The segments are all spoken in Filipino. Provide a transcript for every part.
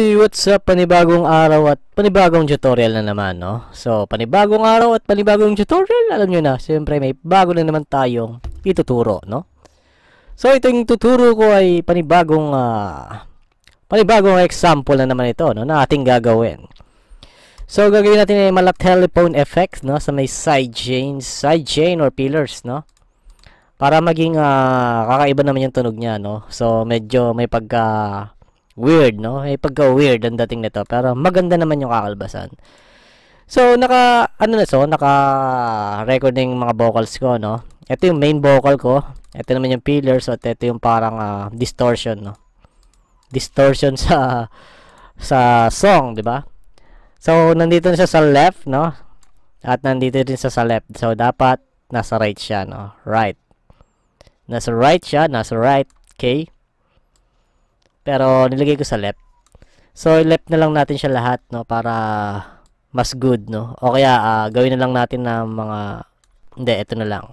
Hey, what's up? Panibagong araw at panibagong tutorial na naman, no? So, panibagong araw at panibagong tutorial, alam nyo na, siyempre may bago na naman tayong ituturo, no? So, ito yung tuturo ko ay panibagong, uh, panibagong example na naman ito, no? Na ating gagawin. So, gagawin natin ay mala telephone effects, no? Sa may side chain, side chain or pillars, no? Para maging uh, kakaiba naman yung tunog niya, no? So, medyo may pagka... Uh, Weird, no? Ay, eh, pagka-weird ang dating nito. Pero maganda naman yung kakalbasan. So, naka, ano na so, naka-recording mga vocals ko, no? Ito yung main vocal ko. Ito naman yung pillars at ito yung parang uh, distortion, no? Distortion sa sa song, di ba? So, nandito na siya sa left, no? At nandito din siya sa left. So, dapat nasa right siya, no? Right. Nasa right siya, nasa right. Okay? Pero nilagay ko sa left. So left na lang natin siya lahat no para mas good no. O kaya uh, gawin na lang natin na mga hindi ito na lang.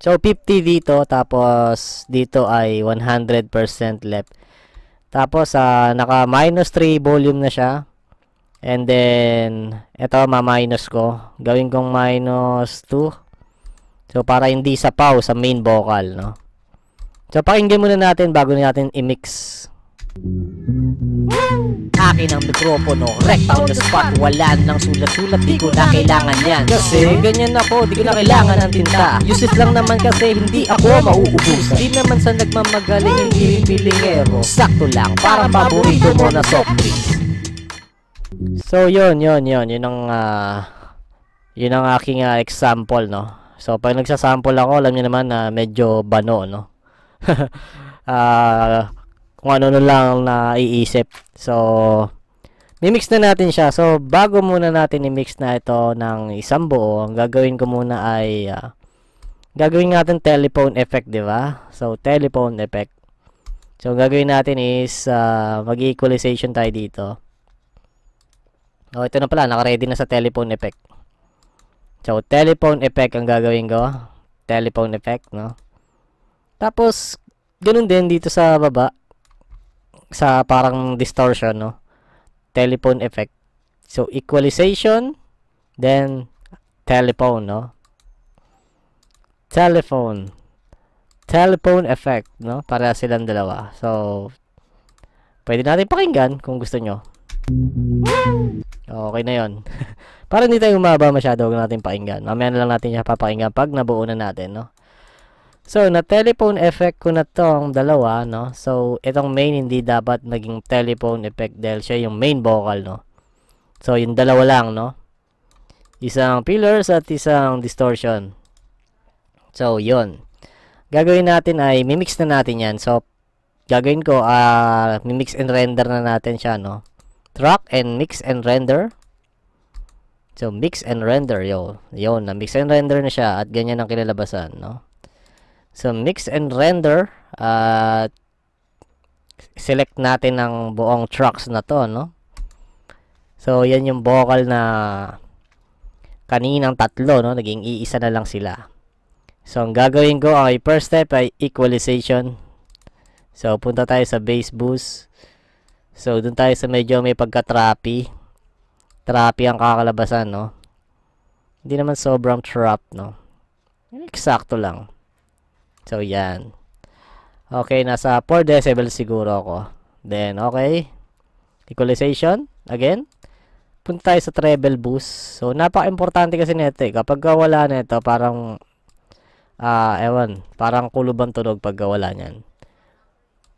So 50 dito tapos dito ay 100% left. Tapos uh, ah, naka minus 3 volume na siya. And then, ito, ma-minus ko. Gawin kong minus 2. So, para hindi sa pau, sa main vocal, no? So pakinggan muna natin bago natin i-mix. Akin ang mikropono, rekta on the spot Wala nang sulat-sulat, di ko na kailangan yan Kasi eh, ganyan ako, di ko na kailangan ng tinta Useless lang naman kasi hindi ako mauubusan Di naman sa nagmamagaling, hindi rin pilingero Sakto lang, para paborito mo na soft drinks So yun, yun, yun, yun ang uh, Yun ang aking uh, example, no So pag nagsasample ako, alam niyo naman na uh, medyo bano, no uh, kung ano na lang na iisip. So, mimix na natin siya. So, bago muna natin i-mix na ito ng isang buo, ang gagawin ko muna ay uh, gagawin natin telephone effect, di ba? So, telephone effect. So, ang gagawin natin is uh, mag-equalization tayo dito. oh, ito na pala. naka-ready na sa telephone effect. So, telephone effect ang gagawin ko. Telephone effect, no? Tapos, ganun din dito sa baba. Sa parang distortion, no? Telephone effect. So, equalization, then telephone, no? Telephone. Telephone effect, no? Para silang dalawa. So, pwede natin pakinggan kung gusto nyo. Okay na yon. Para hindi tayo umaba masyado, huwag natin pakinggan. Mamaya na lang natin siya papakinggan pag nabuo na natin, no? So, na telephone effect ko na tong dalawa, no? So, itong main hindi dapat naging telephone effect dahil siya yung main vocal, no? So, yung dalawa lang, no? Isang pillars at isang distortion. So, yon Gagawin natin ay mimix na natin yan. So, gagawin ko, uh, mimix and render na natin siya, no? Track and mix and render. So, mix and render, yo. yon na-mix and render na siya at ganyan ang kinalabasan, no? So, mix and render. uh, select natin ang buong tracks na to, no? So, yan yung vocal na kaninang tatlo, no? Naging iisa na lang sila. So, ang gagawin ko, ang okay, first step ay equalization. So, punta tayo sa bass boost. So, dun tayo sa medyo may pagka-trappy. Trappy ang kakalabasan, no? Hindi naman sobrang trap, no? Eksakto lang. So, yan. Okay, nasa 4 decibels siguro ako. Then, okay. Equalization, again. Punta tayo sa treble boost. So, napaka-importante kasi nito eh. Kapag wala nito, parang, ah, uh, ewan, parang kulubang tunog pag wala niyan.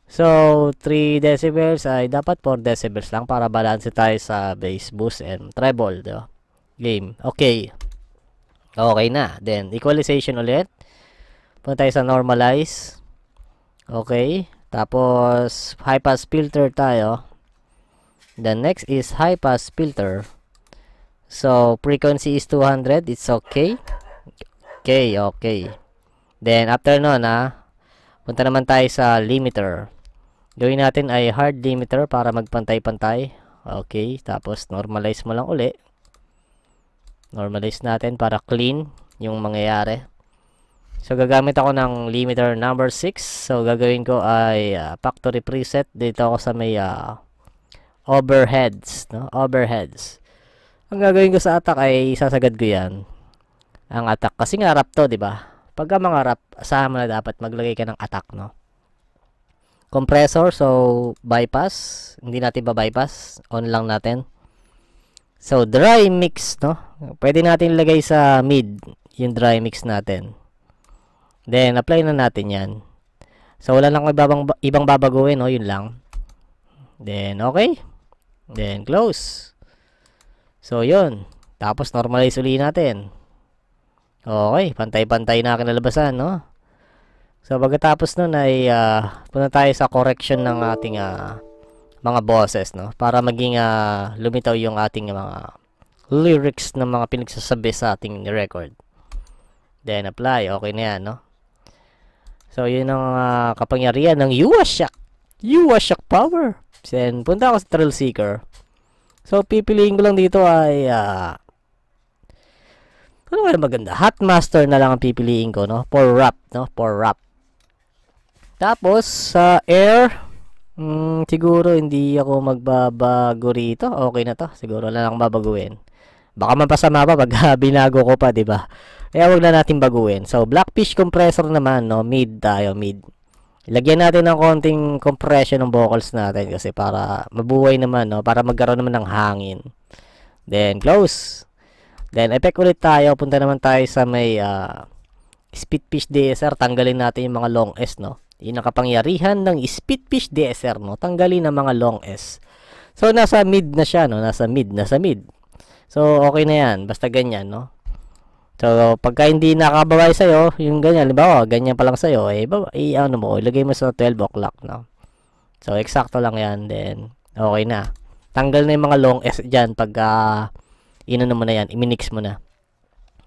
So, 3 decibels ay dapat 4 decibels lang para balanse tayo sa bass boost and treble, diba? Game. Okay. Okay na. Then, equalization ulit. Punta tayo sa normalize. Okay. Tapos, high pass filter tayo. The next is high pass filter. So, frequency is 200. It's okay. Okay, okay. Then, after nun, ha, ah, punta naman tayo sa limiter. Gawin natin ay hard limiter para magpantay-pantay. Okay, tapos normalize mo lang uli. Normalize natin para clean yung mangyayari. So, gagamit ako ng limiter number 6. So, gagawin ko ay uh, factory preset. Dito ako sa may uh, overheads. No? Overheads. Ang gagawin ko sa attack ay sasagad ko yan. Ang attack. Kasi nga rap to, di ba? Pagka mga rap, asahan mo na dapat maglagay ka ng attack, no? Compressor, so bypass. Hindi natin ba bypass? On lang natin. So, dry mix, no? Pwede natin ilagay sa mid yung dry mix natin. Then, apply na natin yan. So, wala lang ibang, ibang babaguhin, no? Yun lang. Then, okay. Then, close. So, yun. Tapos, normalize uli natin. Okay, pantay-pantay na kinalabasan, no? So, pagkatapos nun ay uh, punta tayo sa correction ng ating uh, mga bosses, no? Para maging uh, lumitaw yung ating mga lyrics ng mga pinagsasabi sa ating record. Then, apply. Okay na yan, no? So, yun ang uh, kapangyarihan ng Yuashak. Yuashak Power. Then, punta ako sa Thrill Seeker. So, pipiliin ko lang dito ay... Uh, ano kaya maganda? Hot Master na lang ang pipiliin ko, no? For rap, no? For rap. Tapos, sa uh, air, mm, siguro hindi ako magbabago rito. Okay na to. Siguro lang babaguin. Baka man mapasama pa pag binago ko pa, di ba? Kaya wag na natin baguhin. So, Blackfish compressor naman, no? Mid tayo, mid. Lagyan natin ng konting compression ng vocals natin kasi para mabuhay naman, no? Para magkaroon naman ng hangin. Then, close. Then, effect ulit tayo. Punta naman tayo sa may uh, ah, Speedfish DSR. Tanggalin natin yung mga long S, no? Yung nakapangyarihan ng Speedfish DSR, no? Tanggalin ang mga long S. So, nasa mid na siya, no? Nasa mid, nasa mid. So, okay na yan. Basta ganyan, no? So, pagka hindi nakababay sa'yo, yung ganyan, halimbawa, ganyan pa lang sa'yo, eh, baba, eh, ano mo, ilagay mo sa 12 o'clock, no? So, eksakto lang yan, then, okay na. Tanggal na yung mga long S dyan, pag, uh, inano mo na yan, iminix mo na.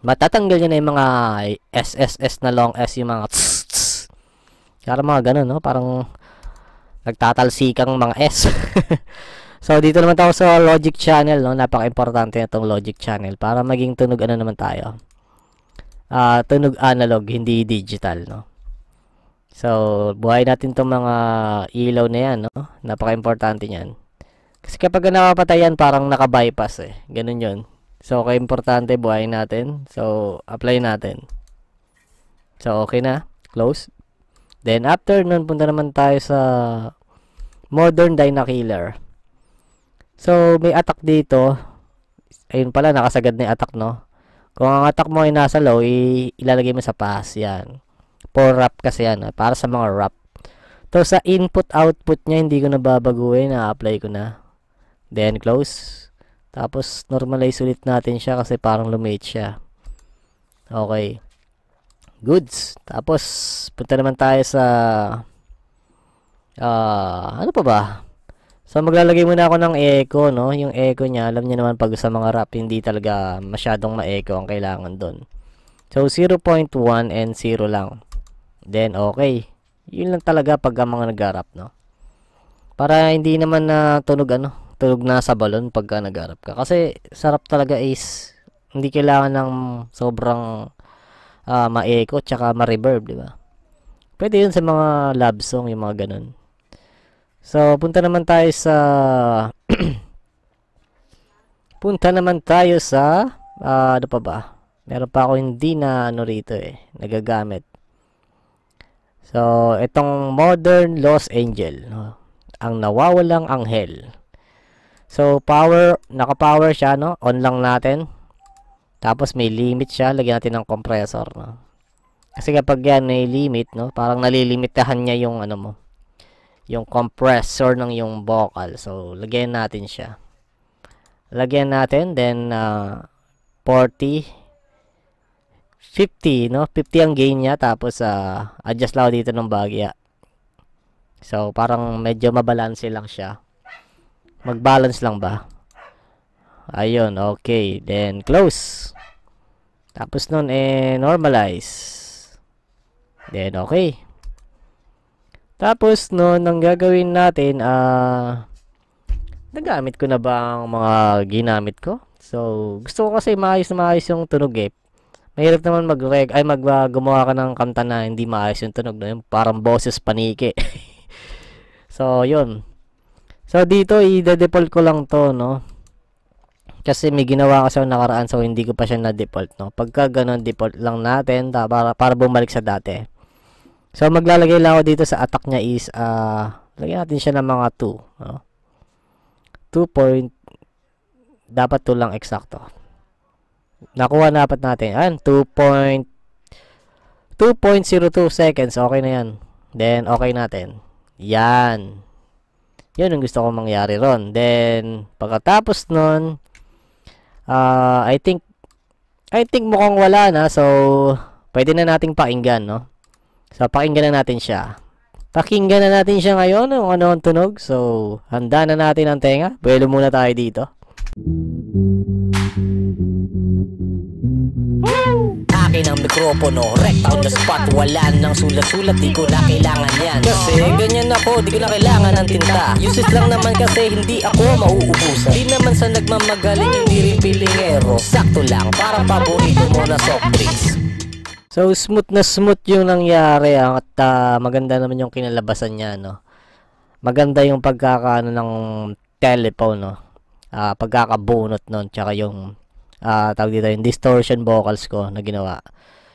Matatanggal yun na yung mga SSS eh, na long S, yung mga tss, tss. Parang mga ganun, no? Parang, nagtatalsikang mga S. So, dito naman tayo sa Logic Channel, no? Napaka-importante na Logic Channel para maging tunog ano naman tayo uh, tunog analog, hindi digital, no? So, buhay natin tong mga ilaw na yan, no? Napaka-importante niyan. Kasi kapag nakapatay yan, parang nakabypass eh. Ganun yun. So, okay, importante buhay natin. So, apply natin. So, okay na. Close. Then, after nun, punta naman tayo sa Modern Dyna Killer. So, may attack dito. Ayun pala, nakasagad na yung attack, no? Kung ang attack mo ay nasa low, ilalagay mo sa pass. Yan. For wrap kasi yan. Ah, para sa mga wrap. To sa input-output niya, hindi ko na babaguhin. Na-apply ko na. Then, close. Tapos, normalize ulit natin siya kasi parang lumate siya. Okay. Goods. Tapos, punta naman tayo sa... Uh, ano pa ba? So maglalagay muna ako ng echo no. Yung echo niya alam niya naman pag sa mga rap hindi talaga masyadong ma-echo ang kailangan doon. So 0.1 and 0 lang. Then okay. Yun lang talaga pag mga nagarap no. Para hindi naman na uh, tunog ano, tunog na sa balon pagka nag-rap ka. Kasi sarap talaga is hindi kailangan ng sobrang uh, ma-echo tsaka ma-reverb, di ba? Pwede yun sa mga love song, yung mga ganun. So, punta naman tayo sa punta naman tayo sa uh, ano pa ba? Meron pa ako hindi na ano rito eh, nagagamit. So, itong Modern Los Angel, no? ang nawawalang anghel. So, power, naka-power siya, no? On lang natin. Tapos may limit siya, lagyan natin ng compressor, no? Kasi kapag yan may limit, no? Parang nalilimitahan niya yung ano mo yung compressor ng yung vocal. So, lagyan natin siya. Lagyan natin, then uh, 40, 50, no? 50 ang gain niya, tapos uh, adjust lang dito ng bagya. So, parang medyo mabalanse lang siya. Magbalance lang ba? Ayun, okay. Then, close. Tapos nun, eh, normalize. Then, okay. Tapos noon, ang gagawin natin, ah, uh, nagamit ko na ba ang mga ginamit ko? So, gusto ko kasi maayos na maayos yung tunog eh. Mahirap naman mag-reg, ay mag, uh, ka ng kanta na hindi maayos yung tunog na yun. Parang boses paniki. so, yun. So, dito, i-default ko lang to, no? Kasi may ginawa kasi ako nakaraan so hindi ko pa siya na-default, no? Pagka ganun, default lang natin ta, para, para bumalik sa dati. So, maglalagay lang ako dito sa attack niya is, uh, lagyan natin siya ng mga 2. No? 2 point, dapat 2 lang eksakto. Nakuha na dapat natin. Ayan, 2.02 seconds. Okay na yan. Then, okay natin. Yan. Yun ang gusto kong mangyari ron. Then, pagkatapos nun, uh, I think, I think mukhang wala na. So, pwede na nating painggan, no? So, pakinggan na natin siya. Pakinggan na natin siya ngayon kung ano ang tunog. So, handa na natin ang tenga. Buwelo muna tayo dito. Akin ang mikropono, right on the spot Wala nang sulat-sulat, di ko na kailangan yan Kasi eh, ganyan ako, di ko na kailangan ng tinta Uses lang naman kasi hindi ako mauubusan Di naman sa nagmamagaling, hindi rin pilingero Sakto lang, para paborito mo na soft drinks So smooth na smooth yung nangyari ah, at uh, maganda naman yung kinalabasan niya no. Maganda yung pagkakaano ng telephone no. Uh, pagkakabunot noon tsaka yung uh, tawag dito yung distortion vocals ko na ginawa.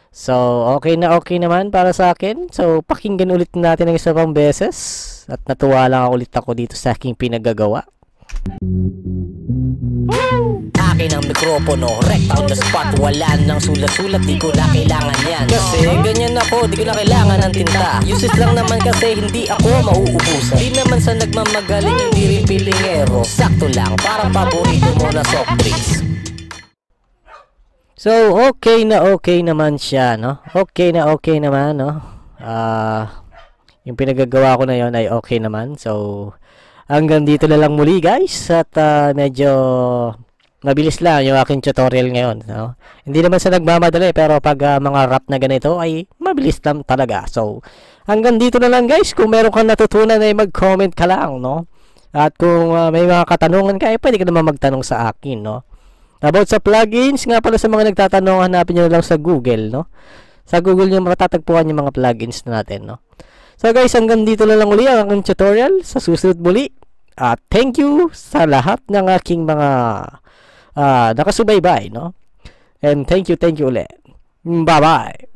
So okay na okay naman para sa akin. So pakinggan ulit natin ng isa pang beses at natuwa lang ako ulit ako dito sa aking pinagagawa. Woo! akin ang mikropono Rekta on the spot, wala nang sulat-sulat Di ko na kailangan yan Kasi ganyan ako, di ko na kailangan ng tinta Uses lang naman kasi hindi ako mauubusan Di naman sa nagmamagaling, hindi rin pilingero Sakto lang, parang paborito mo na soft drinks So, okay na okay naman siya, no? Okay na okay naman, no? Ah, uh, yung pinagagawa ko na yon ay okay naman. So, hanggang dito na lang muli, guys. At uh, medyo mabilis lang yung aking tutorial ngayon. No? Hindi naman sa nagmamadali pero pag uh, mga rap na ganito ay mabilis lang talaga. So, hanggang dito na lang guys. Kung meron kang natutunan ay mag-comment ka lang. No? At kung uh, may mga katanungan ka ay eh, pwede ka naman magtanong sa akin. No? About sa plugins, nga pala sa mga nagtatanong, hanapin nyo lang sa Google. No? Sa Google nyo matatagpuan yung mga plugins na natin. No? So guys, hanggang dito na lang uli ang aking tutorial. Sa susunod muli. At thank you sa lahat ng aking mga uh, nakasubaybay, no? And thank you, thank you ulit. Mm, bye-bye!